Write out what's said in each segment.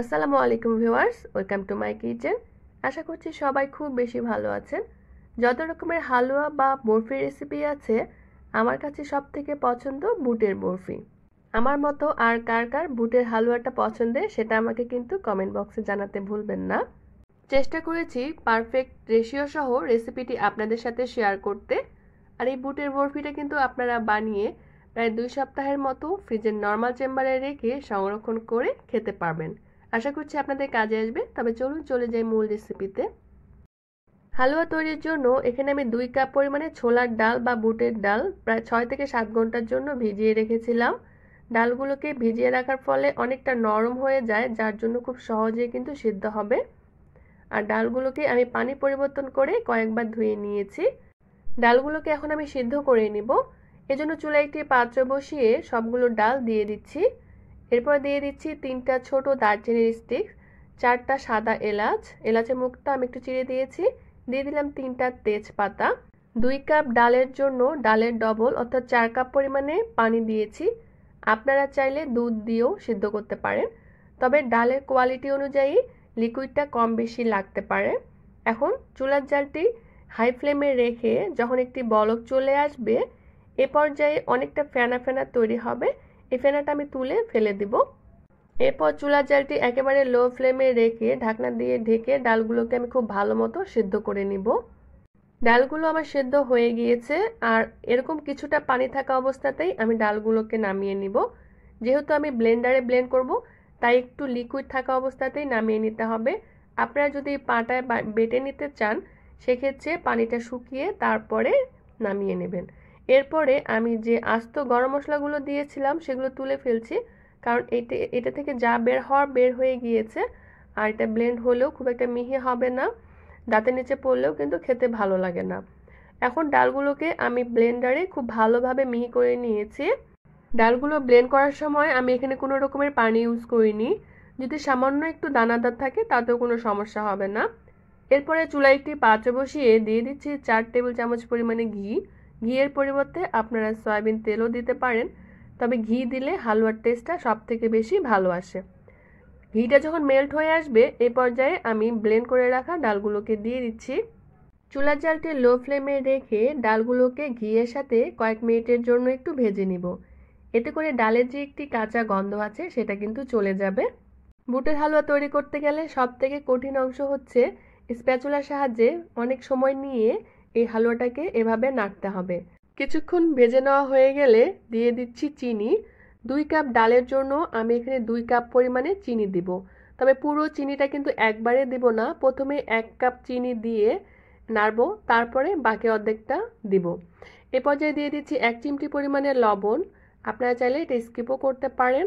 আসসালামু আলাইকুম viewers welcome to my kitchen আশা করছি সবাই খুব বেশি ভালো আছেন যত রকমের হালুয়া বা বরফি রেসিপি আছে আমার কাছে সব থেকে পছন্দ বুটের বরফি আমার মতো আর কার কার বুটের হালুয়াটা পছন্দের সেটা আমাকে কিন্তু কমেন্ট বক্সে জানাতে ভুলবেন না চেষ্টা করেছি পারফেক্ট রেশিও সহ রেসিপিটি আপনাদের সাথে শেয়ার করতে আর এই বুটের বরফিটা কিন্তু আপনারা বানিয়ে প্রায় দুই সপ্তাহের মতো ফ্রিজের নর্মাল চেম্বারে রেখে সংরক্ষণ করে খেতে পারবেন আশা করছি আপনাদের কাজে আসবে তবে চলুন চলে যাই মূল রেসিপিতে হালুয়া তৈরির জন্য এখানে আমি দুই কাপ পরিমাণে ছোলার ডাল বা বুটের ডাল প্রায় ছয় থেকে সাত ঘন্টার জন্য ভিজিয়ে রেখেছিলাম ডালগুলোকে ভিজিয়ে রাখার ফলে অনেকটা নরম হয়ে যায় যার জন্য খুব সহজেই কিন্তু সিদ্ধ হবে আর ডালগুলোকে আমি পানি পরিবর্তন করে কয়েকবার ধুয়ে নিয়েছি ডালগুলোকে এখন আমি সিদ্ধ করে নিব এজন্য চুলায় একটি পাত্র বসিয়ে সবগুলো ডাল দিয়ে দিচ্ছি এরপর দিয়ে দিচ্ছি তিনটা ছোট দারচিনির স্টিক চারটা সাদা এলাচ এলাচের মুখটা আমি একটু চিড়ে দিয়েছি দিয়ে দিলাম তিনটা তেজপাতা দুই কাপ ডালের জন্য ডালের ডবল অর্থাৎ চার কাপ পরিমাণে পানি দিয়েছি আপনারা চাইলে দুধ দিয়েও সিদ্ধ করতে পারেন তবে ডালের কোয়ালিটি অনুযায়ী লিকুইডটা কম বেশি লাগতে পারে এখন চুলার জালটি হাই ফ্লেমে রেখে যখন একটি বলক চলে আসবে এ পর্যায়ে অনেকটা ফেনা ফেনা তৈরি হবে এই ফেনাটা আমি তুলে ফেলে দিব এরপর চুলার জালটি একেবারে লো ফ্লেমে রেখে ঢাকনা দিয়ে ঢেকে ডালগুলোকে আমি খুব ভালো মতো সেদ্ধ করে নিব ডালগুলো আমার সেদ্ধ হয়ে গিয়েছে আর এরকম কিছুটা পানি থাকা অবস্থাতেই আমি ডালগুলোকে নামিয়ে নিব যেহেতু আমি ব্লেন্ডারে ব্লেন্ড করব তাই একটু লিকুইড থাকা অবস্থাতেই নামিয়ে নিতে হবে আপনারা যদি পাটায় বেটে নিতে চান সেক্ষেত্রে পানিটা শুকিয়ে তারপরে নামিয়ে নেবেন এরপরে আমি যে আস্ত গরম মশলাগুলো দিয়েছিলাম সেগুলো তুলে ফেলছি কারণ এটা এটা থেকে যা বের হওয়ার বের হয়ে গিয়েছে আর এটা ব্লেন্ড হলেও খুব একটা মিহি হবে না দাঁতের নিচে পড়লেও কিন্তু খেতে ভালো লাগে না এখন ডালগুলোকে আমি ব্লেন্ডারে খুব ভালোভাবে মিহি করে নিয়েছি ডালগুলো ব্লেন্ড করার সময় আমি এখানে কোনো রকমের পানি ইউজ করিনি যদি সামান্য একটু দানাদার থাকে তাতেও কোনো সমস্যা হবে না এরপরে চুলায় একটি পাত্র বসিয়ে দিয়ে দিচ্ছি চার টেবিল চামচ পরিমাণে ঘি ঘিয়ের পরিবর্তে আপনারা সয়াবিন তেলও দিতে পারেন তবে ঘি দিলে হালুয়ার টেস্টটা সব থেকে বেশি ভালো আসে ঘিটা যখন মেল্ট হয়ে আসবে এ পর্যায়ে আমি ব্লেন্ড করে রাখা ডালগুলোকে দিয়ে দিচ্ছি চুলার জালটি লো ফ্লেমে রেখে ডালগুলোকে ঘিয়ের সাথে কয়েক মিনিটের জন্য একটু ভেজে নিব এতে করে ডালের যে একটি কাঁচা গন্ধ আছে সেটা কিন্তু চলে যাবে বুটের হালুয়া তৈরি করতে গেলে সব থেকে কঠিন অংশ হচ্ছে স্প্যাচুলার সাহায্যে অনেক সময় নিয়ে এই হালুয়াটাকে এভাবে নাড়তে হবে কিছুক্ষণ ভেজে নেওয়া হয়ে গেলে দিয়ে দিচ্ছি চিনি দুই কাপ ডালের জন্য আমি এখানে দুই কাপ পরিমাণে চিনি দিব তবে পুরো চিনিটা কিন্তু একবারে দিব না প্রথমে এক কাপ চিনি দিয়ে নাড়বো তারপরে বাকি অর্ধেকটা দিব এ পর্যায়ে দিয়ে দিচ্ছি এক চিমটি পরিমাণে লবণ আপনারা চাইলে এটা স্কিপও করতে পারেন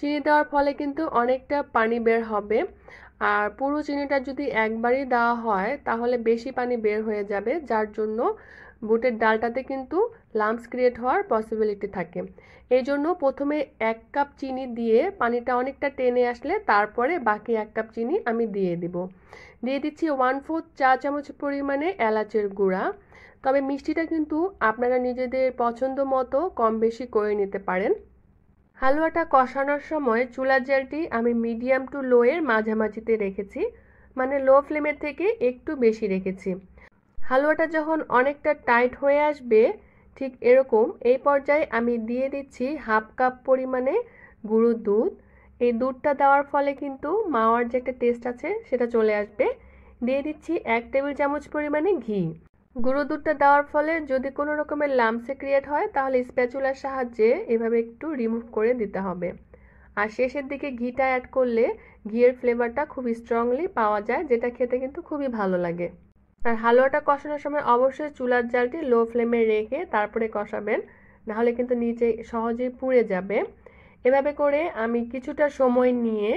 চিনি দেওয়ার ফলে কিন্তু অনেকটা পানি বের হবে আর পুরো চিনিটা যদি একবারই দেওয়া হয় তাহলে বেশি পানি বের হয়ে যাবে যার জন্য বুটের ডালটাতে কিন্তু লাম্পস ক্রিয়েট হওয়ার পসিবিলিটি থাকে এই জন্য প্রথমে এক কাপ চিনি দিয়ে পানিটা অনেকটা টেনে আসলে তারপরে বাকি এক কাপ চিনি আমি দিয়ে দিব দিয়ে দিচ্ছি ওয়ান ফোর্থ চা চামচ পরিমাণে এলাচের গুঁড়া তবে মিষ্টিটা কিন্তু আপনারা নিজেদের পছন্দ মতো কম বেশি করে নিতে পারেন হালুয়াটা কষানোর সময় চুলার জেলটি আমি মিডিয়াম টু লোয়ের মাঝামাঝিতে রেখেছি মানে লো ফ্লেমের থেকে একটু বেশি রেখেছি হালুয়াটা যখন অনেকটা টাইট হয়ে আসবে ঠিক এরকম এই পর্যায়ে আমি দিয়ে দিচ্ছি হাফ কাপ পরিমাণে গুঁড়ো দুধ এই দুধটা দেওয়ার ফলে কিন্তু মাওয়ার যে একটা টেস্ট আছে সেটা চলে আসবে দিয়ে দিচ্ছি এক টেবিল চামচ পরিমাণে ঘি গুঁড়ো দুধটা দেওয়ার ফলে যদি কোনো রকমের লামসে ক্রিয়েট হয় তাহলে স্প্যাচুলার সাহায্যে এভাবে একটু রিমুভ করে দিতে হবে আর শেষের দিকে ঘিটা অ্যাড করলে ঘিয়ের ফ্লেভারটা খুব স্ট্রংলি পাওয়া যায় যেটা খেতে কিন্তু খুবই ভালো লাগে আর হালুয়াটা কষানোর সময় অবশ্যই চুলার জালটি লো ফ্লেমে রেখে তারপরে কষাবেন নাহলে কিন্তু নিচে সহজেই পুড়ে যাবে এভাবে করে আমি কিছুটা সময় নিয়ে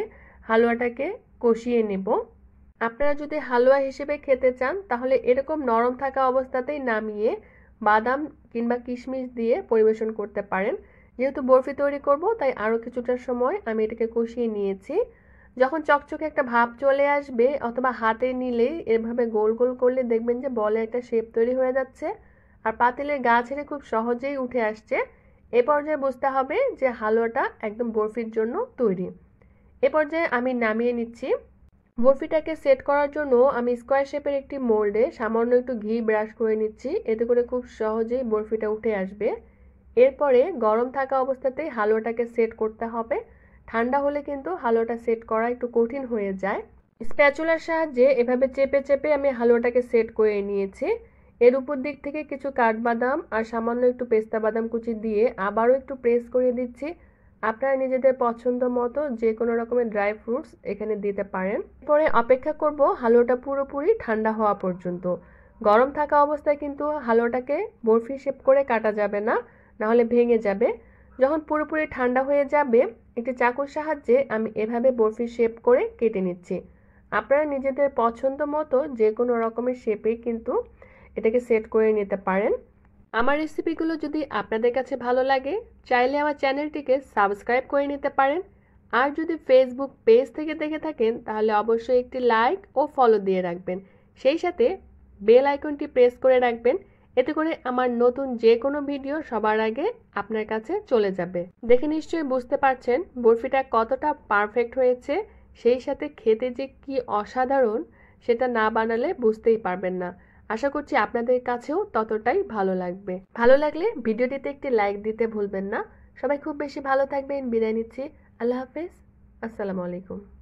হালুয়াটাকে কষিয়ে নেব আপনারা যদি হালুয়া হিসেবে খেতে চান তাহলে এরকম নরম থাকা অবস্থাতেই নামিয়ে বাদাম কিংবা কিশমিশ দিয়ে পরিবেশন করতে পারেন যেহেতু বরফি তৈরি করব তাই আরও কিছুটা সময় আমি এটাকে কষিয়ে নিয়েছি যখন চকচকে একটা ভাব চলে আসবে অথবা হাতে নিলে এভাবে গোল গোল করলে দেখবেন যে বলে একটা শেপ তৈরি হয়ে যাচ্ছে আর পাতিলের গা ছেড়ে খুব সহজেই উঠে আসছে এ পর্যায়ে বুঝতে হবে যে হালুয়াটা একদম বরফির জন্য তৈরি এ পর্যায়ে আমি নামিয়ে নিচ্ছি বরফিটাকে সেট করার জন্য আমি স্কোয়ার শেপের একটি মোল্ডে সামান্য একটু ঘি ব্রাশ করে নিচ্ছি এতে করে খুব সহজেই বরফিটা উঠে আসবে এরপরে গরম থাকা অবস্থাতেই হালুয়াটাকে সেট করতে হবে ঠান্ডা হলে কিন্তু হালুয়াটা সেট করা একটু কঠিন হয়ে যায় স্প্যাচুলার সাহায্যে এভাবে চেপে চেপে আমি হালুয়াটাকে সেট করে নিয়েছি এর উপর দিক থেকে কিছু কাঠবাদাম আর সামান্য একটু পেস্তা বাদাম কুচি দিয়ে আবারও একটু প্রেস করে দিচ্ছি আপনারা নিজেদের পছন্দ মতো যে কোনো রকমের ড্রাই ফ্রুটস এখানে দিতে পারেন পরে অপেক্ষা করব হালুয়াটা পুরোপুরি ঠান্ডা হওয়া পর্যন্ত গরম থাকা অবস্থায় কিন্তু হালুয়াটাকে বরফি শেপ করে কাটা যাবে না নাহলে ভেঙে যাবে যখন পুরোপুরি ঠান্ডা হয়ে যাবে একটি চাকুর সাহায্যে আমি এভাবে বরফি শেপ করে কেটে নিচ্ছি আপনারা নিজেদের পছন্দ মতো যে কোনো রকমের শেপে কিন্তু এটাকে সেট করে নিতে পারেন আমার রেসিপিগুলো যদি আপনাদের কাছে ভালো লাগে চাইলে আমার চ্যানেলটিকে সাবস্ক্রাইব করে নিতে পারেন আর যদি ফেসবুক পেজ থেকে দেখে থাকেন তাহলে অবশ্যই একটি লাইক ও ফলো দিয়ে রাখবেন সেই সাথে বেল আইকনটি প্রেস করে রাখবেন এতে করে আমার নতুন যে কোনো ভিডিও সবার আগে আপনার কাছে চলে যাবে দেখে নিশ্চয়ই বুঝতে পারছেন বরফিটা কতটা পারফেক্ট হয়েছে সেই সাথে খেতে যে কি অসাধারণ সেটা না বানালে বুঝতেই পারবেন না আশা করছি আপনাদের কাছেও ততটাই ভালো লাগবে ভালো লাগলে ভিডিওটিতে একটি লাইক দিতে ভুলবেন না সবাই খুব বেশি ভালো থাকবেন বিদায় নিচ্ছি আল্লাহ হাফেজ আসসালামু আলাইকুম